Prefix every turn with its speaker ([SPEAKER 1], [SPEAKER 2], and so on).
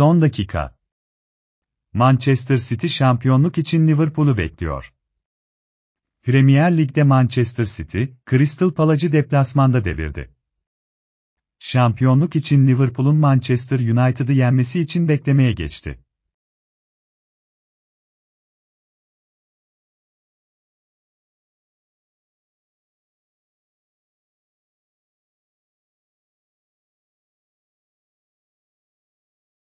[SPEAKER 1] Son dakika. Manchester City şampiyonluk için Liverpool'u bekliyor. Premier Lig'de Manchester City, Crystal Palace'ı deplasmanda devirdi. Şampiyonluk için Liverpool'un Manchester United'ı
[SPEAKER 2] yenmesi için beklemeye geçti.